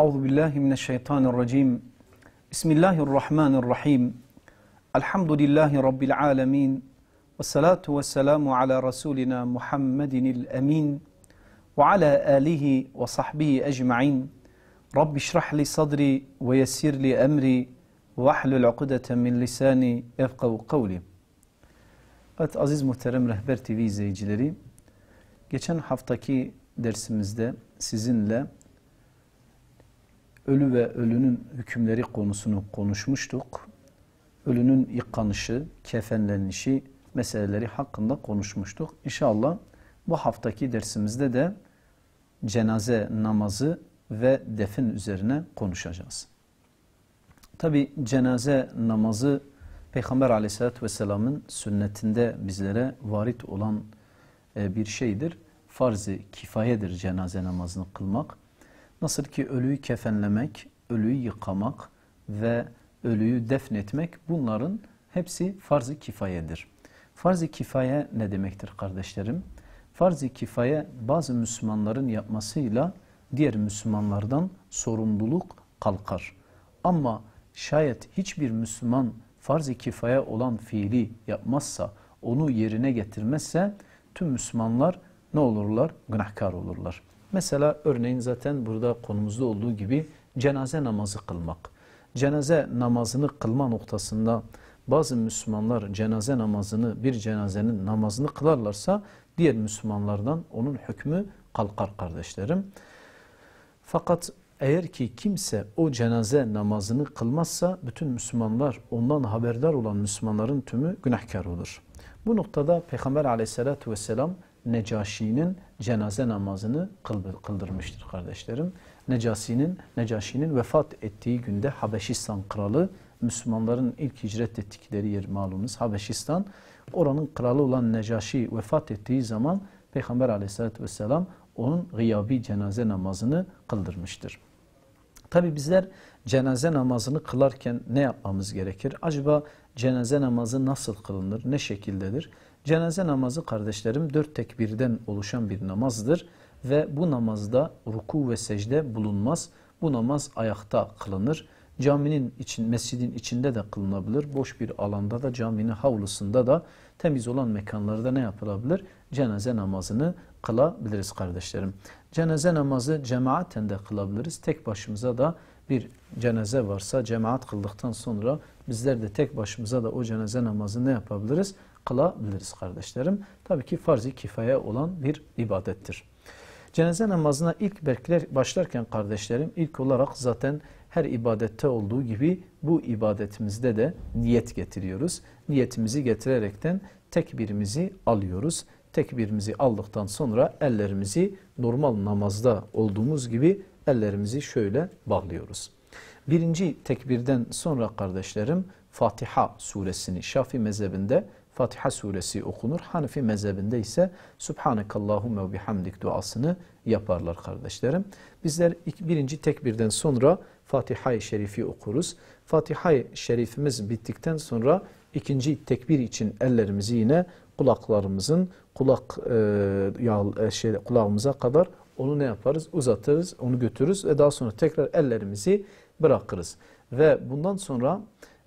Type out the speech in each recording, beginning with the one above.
أعوذ بالله من الشيطان الرجيم بسم الله الرحمن الرحيم الحمد لله رب العالمين والصلاة والسلام على رسولنا محمد الأمين وعلى آله وصحبه أجمعين رب اشرح لي صدري ويسر لي أمري واحلل عقدة من لساني يفقه قولي. Evet aziz muhterem Rehber TV izleyicileri, geçen haftaki dersimizde sizinle ölü ve ölünün hükümleri konusunu konuşmuştuk. Ölünün yıkanışı, kefenlenişi meseleleri hakkında konuşmuştuk. İnşallah bu haftaki dersimizde de cenaze namazı ve defin üzerine konuşacağız. Tabi cenaze namazı Peygamber aleyhissalatü vesselamın sünnetinde bizlere varit olan e, bir şeydir. Farz-ı kifayedir cenaze namazını kılmak. Nasıl ki ölüyü kefenlemek, ölüyü yıkamak ve ölüyü defnetmek bunların hepsi farz-ı kifayedir. Farz-ı kifaye ne demektir kardeşlerim? Farz-ı kifaye bazı Müslümanların yapmasıyla diğer Müslümanlardan sorumluluk kalkar. Ama şayet hiçbir Müslüman farz-ı kifaye olan fiili yapmazsa, onu yerine getirmezse tüm Müslümanlar ne olurlar? Günahkar olurlar. Mesela örneğin zaten burada konumuzda olduğu gibi cenaze namazı kılmak. Cenaze namazını kılma noktasında bazı Müslümanlar cenaze namazını bir cenazenin namazını kılarlarsa diğer Müslümanlardan onun hükmü kalkar kardeşlerim. Fakat eğer ki kimse o cenaze namazını kılmazsa bütün Müslümanlar ondan haberdar olan Müslümanların tümü günahkar olur. Bu noktada Peygamber aleyhissalatü vesselam Necaşi'nin cenaze namazını kıldırmıştır kardeşlerim. Necaşi'nin Necaşi'nin vefat ettiği günde Habeşistan kralı Müslümanların ilk hicret ettikleri yer malumuz. Habeşistan. Oranın kralı olan Necaşi vefat ettiği zaman Peygamber aleyhissalatü vesselam onun gıyabi cenaze namazını kıldırmıştır. Tabi bizler cenaze namazını kılarken ne yapmamız gerekir? Acaba cenaze namazı nasıl kılınır? Ne şekildedir? Cenaze namazı kardeşlerim dört tekbirden oluşan bir namazdır ve bu namazda ruku ve secde bulunmaz. Bu namaz ayakta kılınır. Caminin için, mescidin içinde de kılınabilir. Boş bir alanda da caminin havlusunda da temiz olan mekanlarda ne yapılabilir? Cenaze namazını kılabiliriz kardeşlerim. Cenaze namazı cemaaten de kılabiliriz. Tek başımıza da bir cenaze varsa cemaat kıldıktan sonra bizler de tek başımıza da o cenaze namazı ne yapabiliriz? kılabiliriz kardeşlerim. Tabii ki farz-i kifaya olan bir ibadettir. Cenaze namazına ilk berkler başlarken kardeşlerim ilk olarak zaten her ibadette olduğu gibi bu ibadetimizde de niyet getiriyoruz. Niyetimizi getirerekten tekbirimizi alıyoruz. Tekbirimizi aldıktan sonra ellerimizi normal namazda olduğumuz gibi ellerimizi şöyle bağlıyoruz. Birinci tekbirden sonra kardeşlerim Fatiha suresini Şafi mezhebinde Fatiha suresi okunur. Hanefi mezhebinde ise Subhanekallahumme ve bihamdik duasını yaparlar kardeşlerim. Bizler birinci tekbirden sonra Fatiha-i Şerif'i okuruz. Fatiha-i Şerif'imiz bittikten sonra ikinci tekbir için ellerimizi yine kulaklarımızın kulak e, yağ, e, şey, kulağımıza kadar onu ne yaparız? Uzatırız, onu götürürüz ve daha sonra tekrar ellerimizi bırakırız. Ve bundan sonra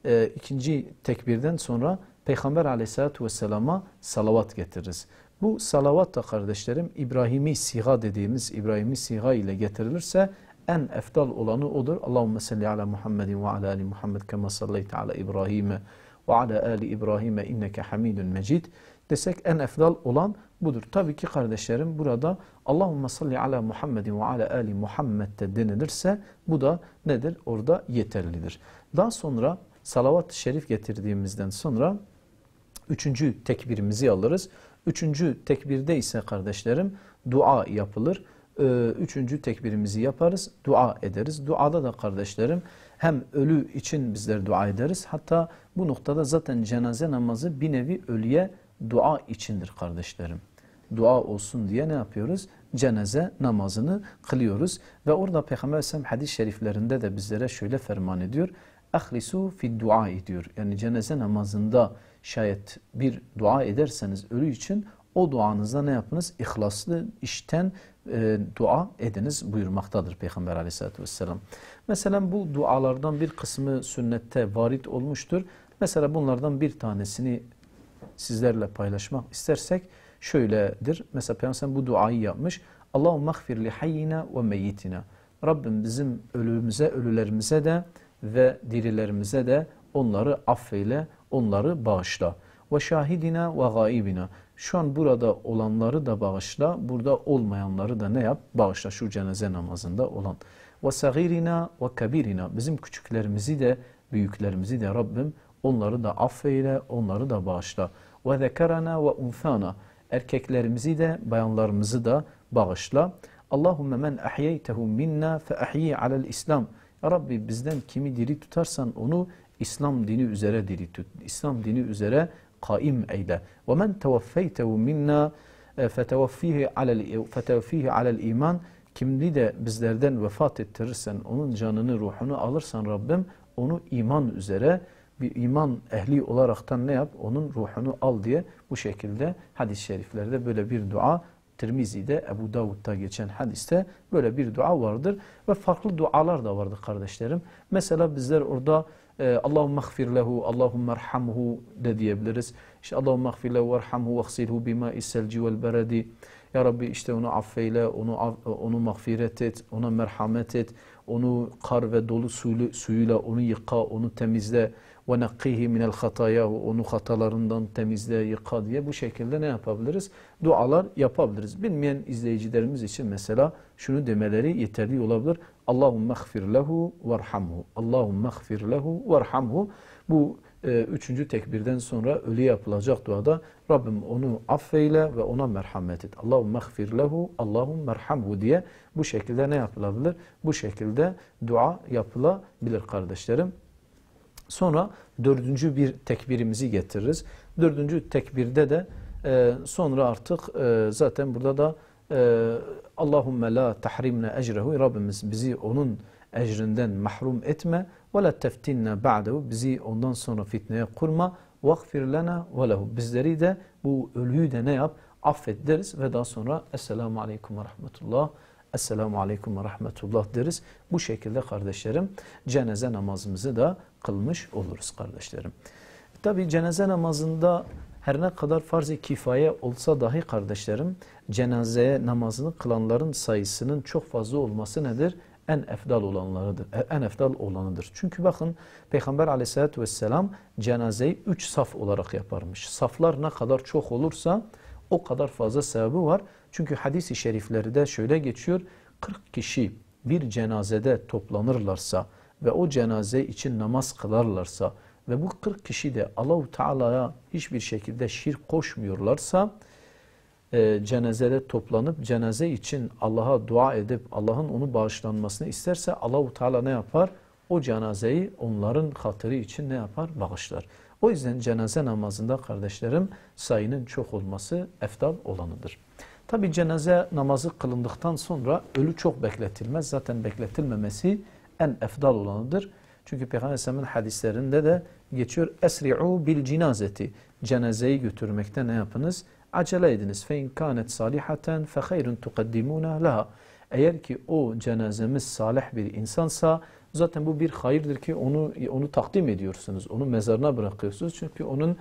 e, ikinci tekbirden sonra Peygamber aleyhissalatü vesselama salavat getiririz. Bu salavat da kardeşlerim İbrahimi siga dediğimiz İbrahimi siga ile getirilirse en efdal olanı odur. Allahumme salli ala Muhammedin ve ala ali Muhammed kema sallayte ala İbrahim'e ve ala ali İbrahim'e inneke hamidun mecid desek en efdal olan budur. Tabii ki kardeşlerim burada Allahumme salli ala Muhammedin ve ala ali Muhammed'de denilirse bu da nedir? Orada yeterlidir. Daha sonra salavat-ı şerif getirdiğimizden sonra Üçüncü tekbirimizi alırız. Üçüncü tekbirde ise kardeşlerim dua yapılır. Ee, üçüncü tekbirimizi yaparız, dua ederiz. Duada da kardeşlerim hem ölü için bizler dua ederiz. Hatta bu noktada zaten cenaze namazı bir nevi ölüye dua içindir kardeşlerim. Dua olsun diye ne yapıyoruz? Cenaze namazını kılıyoruz. Ve orada Peygamber Aleyhisselam hadis-i şeriflerinde de bizlere şöyle ferman ediyor. اَخْلِسُوا فِي الدُّعَاءِ diyor. Yani cenaze namazında şayet bir dua ederseniz ölü için o duanızda ne yapınız? İhlaslı işten e, dua ediniz buyurmaktadır Peygamber aleyhissalatü vesselam. Mesela bu dualardan bir kısmı sünnette varit olmuştur. Mesela bunlardan bir tanesini sizlerle paylaşmak istersek şöyledir. Mesela Peygamber bu duayı yapmış. Allahu mağfir li hayyina ve meyyitina. Rabbim bizim ölümüze, ölülerimize de ve dirilerimize de onları affeyle, onları bağışla. Ve şahidina ve gaibina. Şu an burada olanları da bağışla, burada olmayanları da ne yap? Bağışla şu cenaze namazında olan. Ve sagirina ve kabirina. Bizim küçüklerimizi de, büyüklerimizi de Rabbim onları da affeyle, onları da bağışla. Ve zekerana ve unthana. Erkeklerimizi de, bayanlarımızı da bağışla. Allahumme men ahyeytehu minna fe ahyi alel İslam. Ya Rabbi bizden kimi diri tutarsan onu İslam dini üzere diri tut. İslam dini üzere kaim eyle. Ve men tevaffeytehu minna e, fetevaffihi alel e, fetevaffihi alel iman kimdi de bizlerden vefat ettirirsen onun canını ruhunu alırsan Rabbim onu iman üzere bir iman ehli olaraktan ne yap? Onun ruhunu al diye bu şekilde hadis-i şeriflerde böyle bir dua Tirmizi'de, Ebu Davud'da geçen hadiste böyle bir dua vardır. Ve farklı dualar da vardır kardeşlerim. Mesela bizler orada e, ee, Allahümme gfir lehu, Allahümme erhamhu de diyebiliriz. İşte Allahümme gfir lehu, erhamhu, veksilhu bima isselci vel beredi. Ya Rabbi işte onu affeyle, onu onu mağfiret et, ona merhamet et. Onu kar ve dolu suyla, suyuyla onu yıka, onu temizle. Ve nakkihi minel hatayahu, onu hatalarından temizle, yıka diye bu şekilde ne yapabiliriz? Dualar yapabiliriz. Bilmeyen izleyicilerimiz için mesela şunu demeleri yeterli olabilir. Allahümme gfir lehu verhamhu. Allahümme gfir lehu verhamhu. Bu e, üçüncü tekbirden sonra ölü yapılacak duada Rabbim onu affeyle ve ona merhamet et. Allahümme gfir lehu, Allahümme merhamhu diye bu şekilde ne yapılabilir? Bu şekilde dua yapılabilir kardeşlerim. Sonra dördüncü bir tekbirimizi getiririz. Dördüncü tekbirde de e, sonra artık e, zaten burada da e, Allahümme la tahrimne ecrehu Rabbimiz bizi onun ecrinden mahrum etme ve la teftinne ba'dehu bizi ondan sonra fitneye kurma vagfir lana ve lehu bizleri de bu ölüyü de ne yap affet deriz ve daha sonra Esselamu Aleyküm ve Rahmetullah Esselamu Aleyküm ve Rahmetullah deriz. Bu şekilde kardeşlerim cenaze namazımızı da kılmış oluruz kardeşlerim. Tabi cenaze namazında her ne kadar farz-ı kifaye olsa dahi kardeşlerim cenaze namazını kılanların sayısının çok fazla olması nedir? En efdal olanlarıdır. E, en efdal olanıdır. Çünkü bakın Peygamber aleyhissalatü vesselam cenazeyi üç saf olarak yaparmış. Saflar ne kadar çok olursa o kadar fazla sevabı var. Çünkü hadis-i şeriflerde şöyle geçiyor. 40 kişi bir cenazede toplanırlarsa ve o cenaze için namaz kılarlarsa ve bu 40 kişi de Allahu Teala'ya hiçbir şekilde şirk koşmuyorlarsa e, cenazede toplanıp cenaze için Allah'a dua edip Allah'ın onu bağışlanmasını isterse Allahu Teala ne yapar? O cenazeyi onların hatırı için ne yapar? Bağışlar. O yüzden cenaze namazında kardeşlerim sayının çok olması eftal olanıdır. Tabi cenaze namazı kılındıktan sonra ölü çok bekletilmez. Zaten bekletilmemesi en efdal olanıdır. Çünkü Peygamber Efendimiz'in hadislerinde de geçiyor. Esri'u bil cinazeti. Cenazeyi götürmekte ne yapınız? Acele ediniz. Fe in kanet salihaten fe hayrun tukaddimuna laha. Eğer ki o cenazemiz salih bir insansa zaten bu bir hayırdır ki onu onu takdim ediyorsunuz. Onu mezarına bırakıyorsunuz. Çünkü onun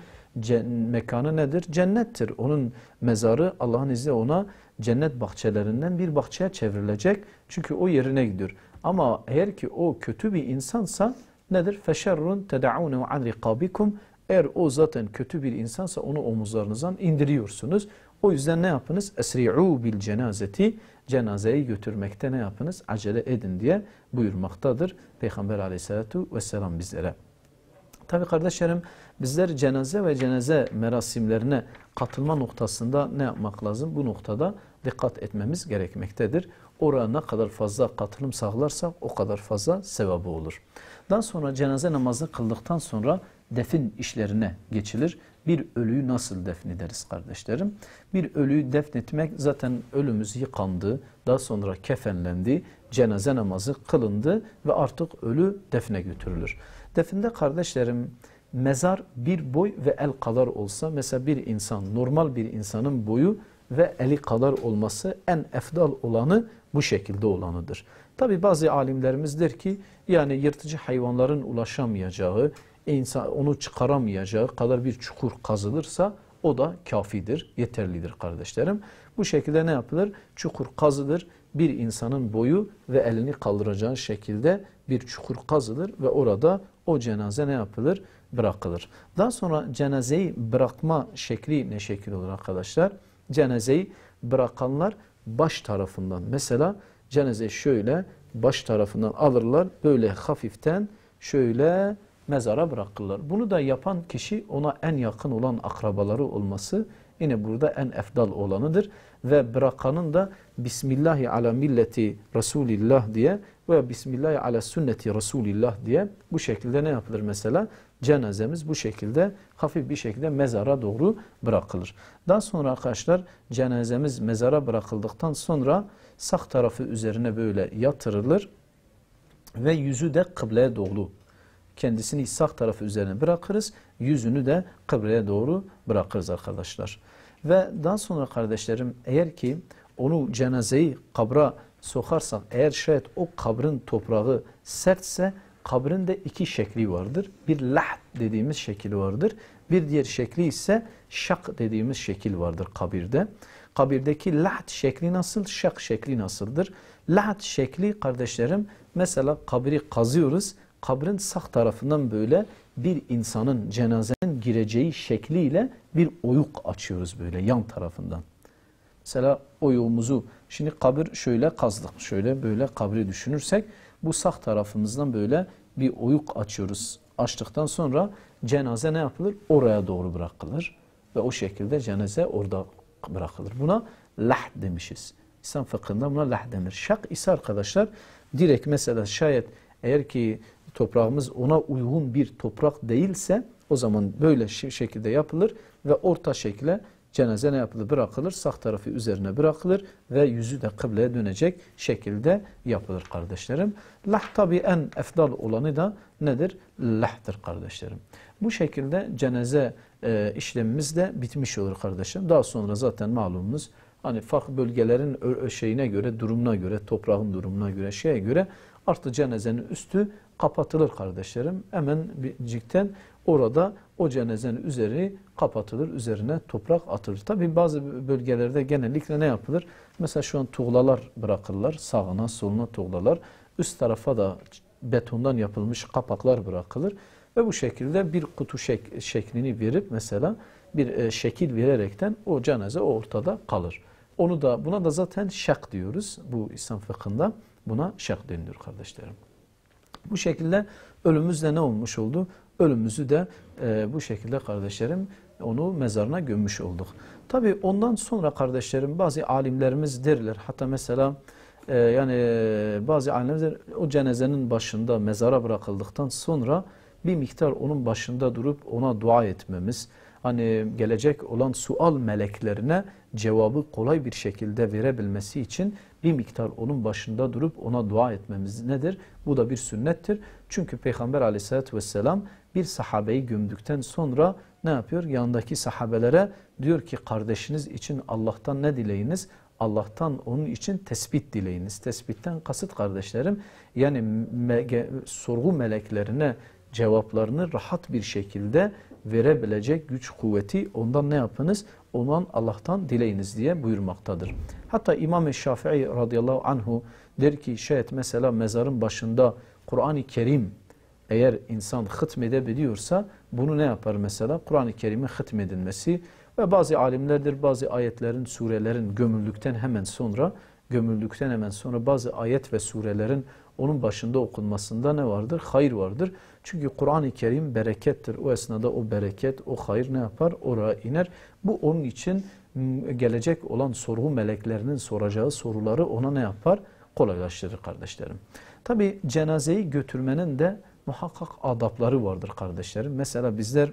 mekanı nedir? Cennettir. Onun mezarı Allah'ın izniyle ona cennet bahçelerinden bir bahçeye çevrilecek. Çünkü o yerine gidiyor. Ama eğer ki o kötü bir insansa nedir? فَشَرٌ تَدَعُونَ عَنْ رِقَابِكُمْ Eğer o zaten kötü bir insansa onu omuzlarınızdan indiriyorsunuz. O yüzden ne yapınız? Esri'u bil cenazeti. Cenazeyi götürmekte ne yapınız? Acele edin diye buyurmaktadır Peygamber aleyhissalatu vesselam bizlere. Tabi kardeşlerim bizler cenaze ve cenaze merasimlerine katılma noktasında ne yapmak lazım? Bu noktada dikkat etmemiz gerekmektedir oraya ne kadar fazla katılım sağlarsak o kadar fazla sevabı olur. Daha sonra cenaze namazı kıldıktan sonra defin işlerine geçilir. Bir ölüyü nasıl defnederiz kardeşlerim? Bir ölüyü defnetmek zaten ölümüz yıkandı, daha sonra kefenlendi, cenaze namazı kılındı ve artık ölü defne götürülür. Definde kardeşlerim mezar bir boy ve el kadar olsa mesela bir insan normal bir insanın boyu ve eli kadar olması en efdal olanı bu şekilde olanıdır. Tabi bazı alimlerimizdir ki yani yırtıcı hayvanların ulaşamayacağı, insan onu çıkaramayacağı kadar bir çukur kazılırsa o da kafidir, yeterlidir kardeşlerim. Bu şekilde ne yapılır? Çukur kazılır, bir insanın boyu ve elini kaldıracağı şekilde bir çukur kazılır ve orada o cenaze ne yapılır? Bırakılır. Daha sonra cenazeyi bırakma şekli ne şekil olur arkadaşlar? cenazeyi bırakanlar baş tarafından mesela cenaze şöyle baş tarafından alırlar böyle hafiften şöyle mezara bırakırlar. Bunu da yapan kişi ona en yakın olan akrabaları olması yine burada en efdal olanıdır. Ve bırakanın da Bismillahi ala milleti Resulillah diye veya Bismillahi ala sünneti Resulillah diye bu şekilde ne yapılır mesela? cenazemiz bu şekilde hafif bir şekilde mezara doğru bırakılır. Daha sonra arkadaşlar cenazemiz mezara bırakıldıktan sonra sağ tarafı üzerine böyle yatırılır ve yüzü de kıbleye doğru kendisini sağ tarafı üzerine bırakırız. Yüzünü de kıbleye doğru bırakırız arkadaşlar. Ve daha sonra kardeşlerim eğer ki onu cenazeyi kabra sokarsak eğer şayet o kabrın toprağı sertse kabrin de iki şekli vardır. Bir lah dediğimiz şekil vardır. Bir diğer şekli ise şak dediğimiz şekil vardır kabirde. Kabirdeki laht şekli nasıl, şak şekli nasıldır? Laht şekli kardeşlerim mesela kabri kazıyoruz. Kabrin sağ tarafından böyle bir insanın cenazenin gireceği şekliyle bir oyuk açıyoruz böyle yan tarafından. Mesela oyuğumuzu şimdi kabir şöyle kazdık. Şöyle böyle kabri düşünürsek bu sağ tarafımızdan böyle bir oyuk açıyoruz. Açtıktan sonra cenaze ne yapılır? Oraya doğru bırakılır ve o şekilde cenaze orada bırakılır. Buna lah demişiz. İslam fıkhında buna lah denir. Şak ise arkadaşlar direkt mesela şayet eğer ki toprağımız ona uygun bir toprak değilse o zaman böyle şekilde yapılır ve orta şekle cenaze ne yapılır? Bırakılır. Sağ tarafı üzerine bırakılır ve yüzü de kıbleye dönecek şekilde yapılır kardeşlerim. Lah tabi en efdal olanı da nedir? Lah'tır kardeşlerim. Bu şekilde cenaze e, işlemimiz de bitmiş olur kardeşim. Daha sonra zaten malumumuz hani farklı bölgelerin şeyine göre, durumuna göre, toprağın durumuna göre, şeye göre artık cenazenin üstü kapatılır kardeşlerim. Hemen bircikten orada o cenazenin üzeri kapatılır, üzerine toprak atılır. Tabi bazı bölgelerde genellikle ne yapılır? Mesela şu an tuğlalar bırakırlar, sağına soluna tuğlalar. Üst tarafa da betondan yapılmış kapaklar bırakılır. Ve bu şekilde bir kutu şek şeklini verip mesela bir e, şekil vererekten o cenaze o ortada kalır. Onu da buna da zaten şak diyoruz. Bu İslam fıkhında buna şak deniliyor kardeşlerim. Bu şekilde ölümümüzle ne olmuş oldu? Ölümümüzü de e, bu şekilde kardeşlerim onu mezarına gömmüş olduk. Tabi ondan sonra kardeşlerim bazı alimlerimiz derler hatta mesela e, yani bazı alimler o cenazenin başında mezara bırakıldıktan sonra bir miktar onun başında durup ona dua etmemiz hani gelecek olan sual meleklerine cevabı kolay bir şekilde verebilmesi için bir miktar onun başında durup ona dua etmemiz nedir? Bu da bir sünnettir. Çünkü Peygamber aleyhissalatü vesselam bir sahabeyi gömdükten sonra ne yapıyor? Yandaki sahabelere diyor ki kardeşiniz için Allah'tan ne dileyiniz? Allah'tan onun için tespit dileyiniz. Tespitten kasıt kardeşlerim yani mege, sorgu meleklerine cevaplarını rahat bir şekilde verebilecek güç kuvveti ondan ne yapınız? Ondan Allah'tan dileyiniz diye buyurmaktadır. Hatta İmam-ı Şafii radıyallahu anhu der ki şayet mesela mezarın başında Kur'an-ı Kerim eğer insan hıtmedebiliyorsa bunu ne yapar mesela? Kur'an-ı Kerim'in hıtmedilmesi ve bazı alimlerdir bazı ayetlerin, surelerin gömüldükten hemen sonra gömüldükten hemen sonra bazı ayet ve surelerin onun başında okunmasında ne vardır? Hayır vardır. Çünkü Kur'an-ı Kerim berekettir. O esnada o bereket, o hayır ne yapar? Oraya iner. Bu onun için gelecek olan sorgu meleklerinin soracağı soruları ona ne yapar? Kolaylaştırır kardeşlerim. Tabi cenazeyi götürmenin de muhakkak adapları vardır kardeşlerim. Mesela bizler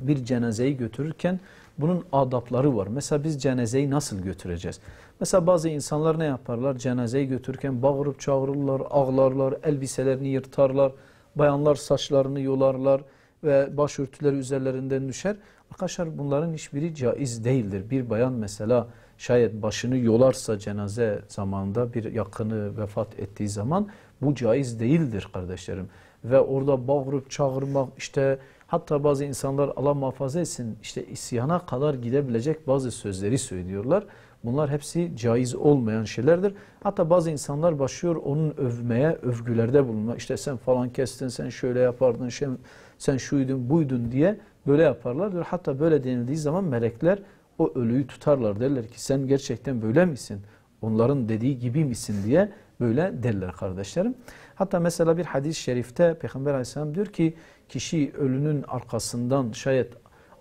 bir cenazeyi götürürken bunun adapları var. Mesela biz cenazeyi nasıl götüreceğiz? Mesela bazı insanlar ne yaparlar? Cenazeyi götürürken bağırıp çağırırlar, ağlarlar, elbiselerini yırtarlar, bayanlar saçlarını yolarlar ve başörtüleri üzerlerinden düşer. Arkadaşlar bunların hiçbiri caiz değildir. Bir bayan mesela şayet başını yolarsa cenaze zamanında bir yakını vefat ettiği zaman bu caiz değildir kardeşlerim ve orada bağırıp çağırmak işte hatta bazı insanlar Allah muhafaza etsin işte isyana kadar gidebilecek bazı sözleri söylüyorlar. Bunlar hepsi caiz olmayan şeylerdir. Hatta bazı insanlar başlıyor onun övmeye, övgülerde bulunma. İşte sen falan kestin, sen şöyle yapardın, sen, sen şuydun, buydun diye böyle yaparlar. Hatta böyle denildiği zaman melekler o ölüyü tutarlar. Derler ki sen gerçekten böyle misin? Onların dediği gibi misin diye Böyle derler kardeşlerim. Hatta mesela bir hadis-i şerifte Peygamber aleyhisselam diyor ki kişi ölünün arkasından şayet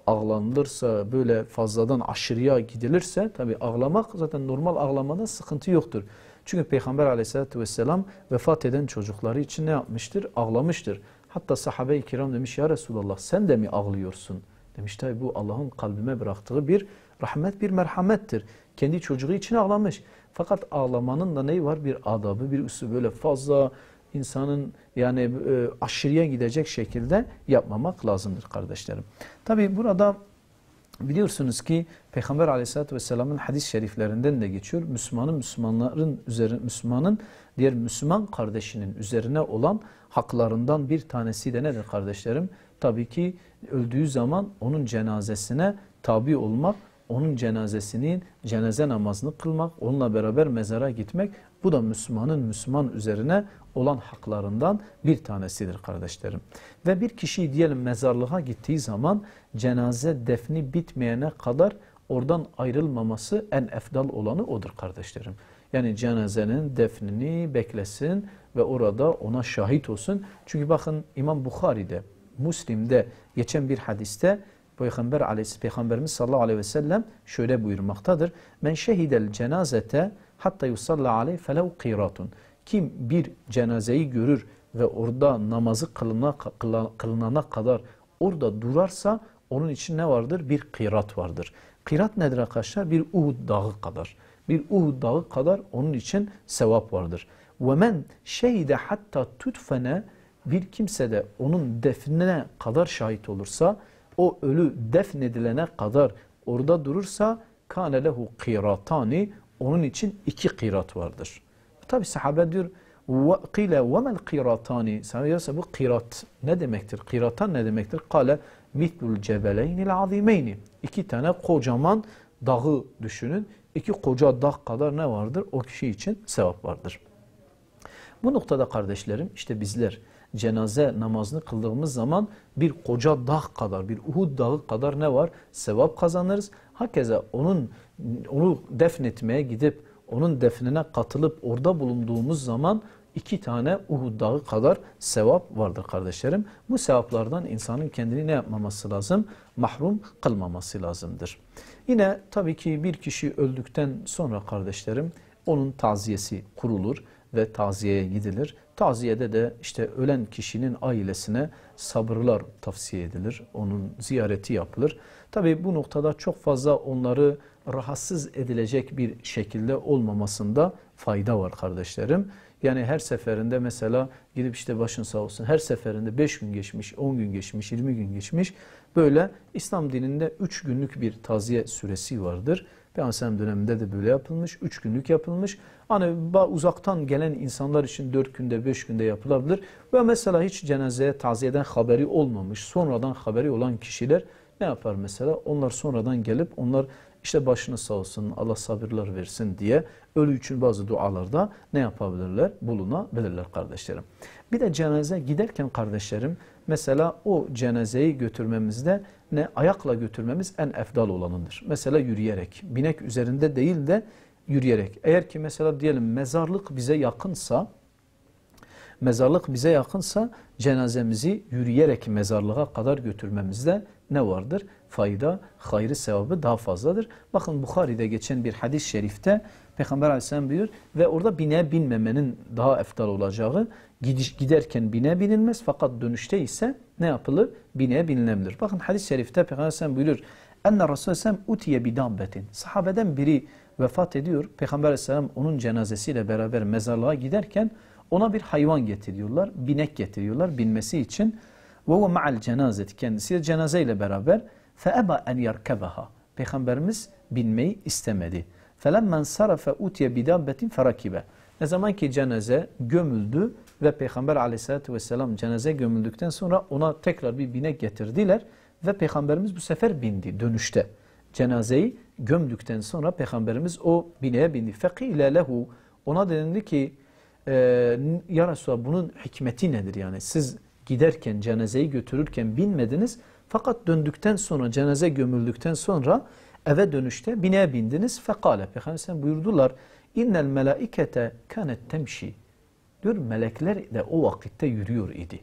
ağlanılırsa böyle fazladan aşırıya gidilirse tabi ağlamak zaten normal ağlamada sıkıntı yoktur. Çünkü Peygamber aleyhissalatü vesselam vefat eden çocukları için ne yapmıştır? Ağlamıştır. Hatta sahabe-i kiram demiş ya Resulallah sen de mi ağlıyorsun? Demiş tabi bu Allah'ın kalbime bıraktığı bir rahmet bir merhamettir. Kendi çocuğu için ağlamış. Fakat ağlamanın da neyi var? Bir adabı, bir üslubu böyle fazla insanın yani e, aşırıya gidecek şekilde yapmamak lazımdır kardeşlerim. Tabi burada biliyorsunuz ki Peygamber Aleyhisselatü vesselamın hadis-i şeriflerinden de geçiyor. Müslümanın Müslümanların üzerine Müslümanın diğer Müslüman kardeşinin üzerine olan haklarından bir tanesi de nedir kardeşlerim? Tabii ki öldüğü zaman onun cenazesine tabi olmak onun cenazesinin cenaze namazını kılmak, onunla beraber mezara gitmek bu da Müslümanın Müslüman üzerine olan haklarından bir tanesidir kardeşlerim. Ve bir kişi diyelim mezarlığa gittiği zaman cenaze defni bitmeyene kadar oradan ayrılmaması en efdal olanı odur kardeşlerim. Yani cenazenin defnini beklesin ve orada ona şahit olsun. Çünkü bakın İmam Bukhari'de, Müslim'de geçen bir hadiste Peygamber aleyhis, Peygamberimiz sallallahu aleyhi ve sellem şöyle buyurmaktadır. Men şehidel cenazete hatta yusalla aleyh felev kıratun. Kim bir cenazeyi görür ve orada namazı kılına, kılınana kadar orada durarsa onun için ne vardır? Bir kırat vardır. Kırat nedir arkadaşlar? Bir Uhud dağı kadar. Bir Uhud dağı kadar onun için sevap vardır. وَمَنْ şehide hatta tutfene bir kimse de onun defnine kadar şahit olursa o ölü defnedilene kadar orada durursa kâne lehu kıratani onun için iki kırat vardır. Tabi sahabe diyor وَقِيلَ وَمَا الْقِرَاتَانِ Sahabe bu kırat ne demektir? Kıratan ne demektir? Kale mitlul cebeleynil azimeyni. İki tane kocaman dağı düşünün. İki koca dağ kadar ne vardır? O kişi için sevap vardır. Bu noktada kardeşlerim işte bizler cenaze namazını kıldığımız zaman bir koca dağ kadar, bir Uhud dağı kadar ne var? Sevap kazanırız. Hakeza onun onu defnetmeye gidip onun defnine katılıp orada bulunduğumuz zaman iki tane Uhud dağı kadar sevap vardır kardeşlerim. Bu sevaplardan insanın kendini ne yapmaması lazım? Mahrum kılmaması lazımdır. Yine tabii ki bir kişi öldükten sonra kardeşlerim onun taziyesi kurulur ve taziyeye gidilir. Taziyede de işte ölen kişinin ailesine sabırlar tavsiye edilir. Onun ziyareti yapılır. Tabi bu noktada çok fazla onları rahatsız edilecek bir şekilde olmamasında fayda var kardeşlerim. Yani her seferinde mesela gidip işte başın sağ olsun her seferinde 5 gün geçmiş, 10 gün geçmiş, 20 gün geçmiş böyle İslam dininde 3 günlük bir taziye süresi vardır. Peygamber döneminde de böyle yapılmış. Üç günlük yapılmış. Hani uzaktan gelen insanlar için dört günde, beş günde yapılabilir. Ve mesela hiç cenazeye taziyeden haberi olmamış, sonradan haberi olan kişiler ne yapar mesela? Onlar sonradan gelip onlar işte başını sağ olsun, Allah sabırlar versin diye ölü için bazı dualarda ne yapabilirler? Bulunabilirler kardeşlerim. Bir de cenaze giderken kardeşlerim mesela o cenazeyi götürmemizde ne ayakla götürmemiz en efdal olanındır. Mesela yürüyerek, binek üzerinde değil de yürüyerek. Eğer ki mesela diyelim mezarlık bize yakınsa, mezarlık bize yakınsa cenazemizi yürüyerek mezarlığa kadar götürmemizde ne vardır? Fayda, hayrı, sevabı daha fazladır. Bakın Bukhari'de geçen bir hadis-i şerifte Peygamber aleyhisselam buyur ve orada bine binmemenin daha efdal olacağı Gidiş, giderken bine binilmez fakat dönüşte ise ne yapılır? Bine binilebilir. Bakın hadis-i şerifte Peygamber sen buyurur. Enne Resulü Aleyhisselam utiye bidambetin. Sahabeden biri vefat ediyor. Peygamber Aleyhisselam onun cenazesiyle beraber mezarlığa giderken ona bir hayvan getiriyorlar. Binek getiriyorlar binmesi için. Ve o ma'al cenazeti. Kendisi cenazeyle beraber. Feeba en yerkebeha. Peygamberimiz binmeyi istemedi. Felemmen sarafe utiye bidambetin ferakibe. Ne zaman ki cenaze gömüldü ve Peygamber aleyhissalatü vesselam cenaze gömüldükten sonra ona tekrar bir binek getirdiler ve Peygamberimiz bu sefer bindi dönüşte. Cenazeyi gömdükten sonra Peygamberimiz o bineğe bindi. Fekile lehu ona denildi ki e, ya Resulallah bunun hikmeti nedir yani siz giderken cenazeyi götürürken binmediniz fakat döndükten sonra cenaze gömüldükten sonra eve dönüşte bineğe bindiniz. Fekale Peygamber buyurdular İnnel melaikete kanet temşi. Diyor melekler de o vakitte yürüyor idi.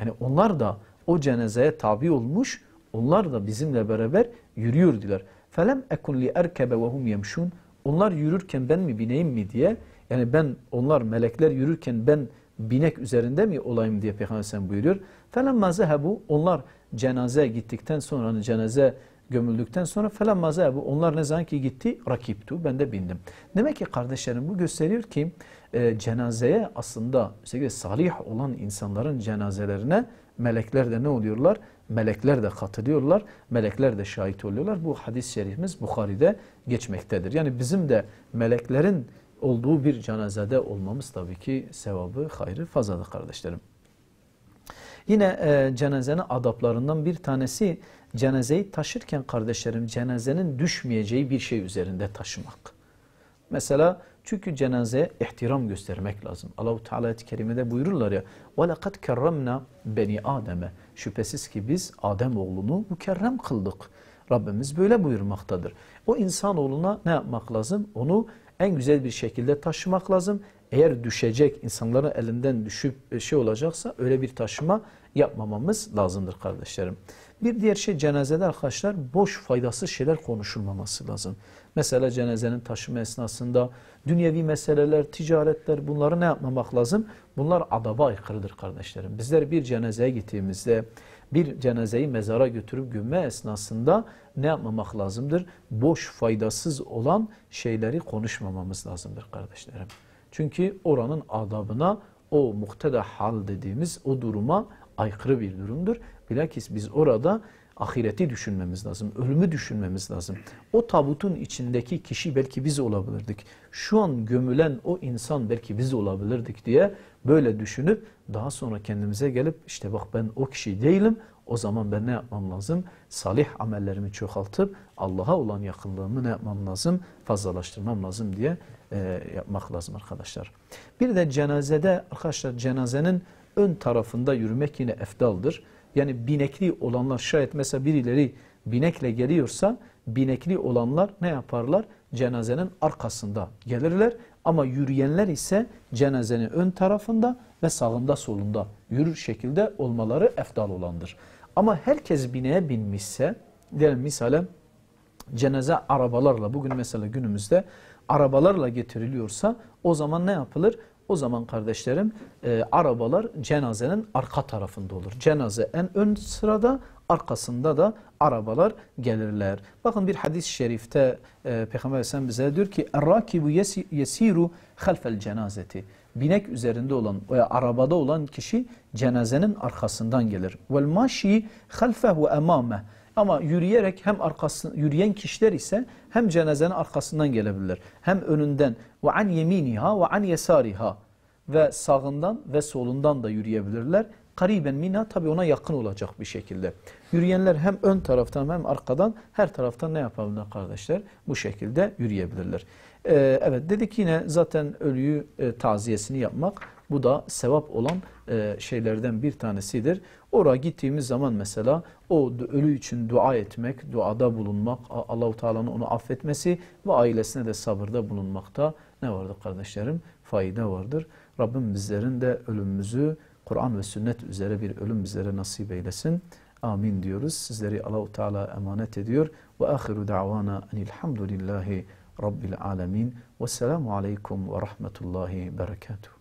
Yani onlar da o cenazeye tabi olmuş, onlar da bizimle beraber yürüyordular. Felem ekun li erkebe ve hum yemşun. Onlar yürürken ben mi bineyim mi diye. Yani ben onlar melekler yürürken ben binek üzerinde mi olayım diye Peygamber sen buyuruyor. Felemma zehebu onlar cenaze gittikten sonra hani cenaze gömüldükten sonra falan bu. Onlar ne zaman ki gitti rakiptu ben de bindim. Demek ki kardeşlerim bu gösteriyor ki e, cenazeye aslında özellikle salih olan insanların cenazelerine melekler de ne oluyorlar? Melekler de katılıyorlar, melekler de şahit oluyorlar. Bu hadis-i şerifimiz Bukhari'de geçmektedir. Yani bizim de meleklerin olduğu bir cenazede olmamız tabii ki sevabı, hayrı fazladır kardeşlerim. Yine e, cenazenin adaplarından bir tanesi cenazeyi taşırken kardeşlerim cenazenin düşmeyeceği bir şey üzerinde taşımak. Mesela çünkü cenazeye ihtiram göstermek lazım. Allahu Teala ayet-i kerimede buyururlar ya وَلَقَدْ كَرَّمْنَا beni Adem'e Şüphesiz ki biz Adem oğlunu mükerrem kıldık. Rabbimiz böyle buyurmaktadır. O insan oğluna ne yapmak lazım? Onu en güzel bir şekilde taşımak lazım. Eğer düşecek, insanların elinden düşüp e, şey olacaksa öyle bir taşıma yapmamamız lazımdır kardeşlerim. Bir diğer şey cenazede arkadaşlar boş faydasız şeyler konuşulmaması lazım. Mesela cenazenin taşıma esnasında dünyevi meseleler, ticaretler bunları ne yapmamak lazım? Bunlar adaba aykırıdır kardeşlerim. Bizler bir cenazeye gittiğimizde bir cenazeyi mezara götürüp gömme esnasında ne yapmamak lazımdır? Boş faydasız olan şeyleri konuşmamamız lazımdır kardeşlerim. Çünkü oranın adabına o muhteda hal dediğimiz o duruma aykırı bir durumdur. Bilakis biz orada ahireti düşünmemiz lazım, ölümü düşünmemiz lazım. O tabutun içindeki kişi belki biz olabilirdik. Şu an gömülen o insan belki biz olabilirdik diye böyle düşünüp daha sonra kendimize gelip işte bak ben o kişi değilim o zaman ben ne yapmam lazım? Salih amellerimi çoğaltıp Allah'a olan yakınlığımı ne yapmam lazım? Fazlalaştırmam lazım diye e, yapmak lazım arkadaşlar. Bir de cenazede arkadaşlar cenazenin ön tarafında yürümek yine efdaldır. Yani binekli olanlar şayet mesela birileri binekle geliyorsa binekli olanlar ne yaparlar? Cenazenin arkasında gelirler ama yürüyenler ise cenazenin ön tarafında ve sağında solunda yürür şekilde olmaları efdal olandır. Ama herkes bineğe binmişse diyelim misale cenaze arabalarla bugün mesela günümüzde arabalarla getiriliyorsa o zaman ne yapılır? O zaman kardeşlerim e, arabalar cenazenin arka tarafında olur. Cenaze en ön sırada arkasında da arabalar gelirler. Bakın bir hadis-i şerifte e, Peygamber Aleyhisselam bize diyor ki "Rakibu yesiru halfel cenazeti." Binek üzerinde olan veya arabada olan kişi cenazenin arkasından gelir. "Vel mashi halfehu emame." Ama yürüyerek hem arkası yürüyen kişiler ise hem cenazenin arkasından gelebilirler hem önünden ve an yeminiha ve an yesariha ve sağından ve solundan da yürüyebilirler. Kariben mina tabi ona yakın olacak bir şekilde. Yürüyenler hem ön taraftan hem arkadan her taraftan ne yapabilirler kardeşler? Bu şekilde yürüyebilirler. Ee, evet dedik yine zaten ölüyü e, taziyesini yapmak bu da sevap olan e, şeylerden bir tanesidir. Oraya gittiğimiz zaman mesela o ölü için dua etmek, duada bulunmak, Allahu Teala'nın onu affetmesi ve ailesine de sabırda bulunmakta ne vardır kardeşlerim? Fayda vardır. Rabbim bizlerin de ölümümüzü Kur'an ve sünnet üzere bir ölüm bizlere nasip eylesin. Amin diyoruz. Sizleri Allahu Teala emanet ediyor. Ve ahiru davana enilhamdülillahi rabbil alemin. Vesselamu aleykum ve rahmetullahi berekatuhu.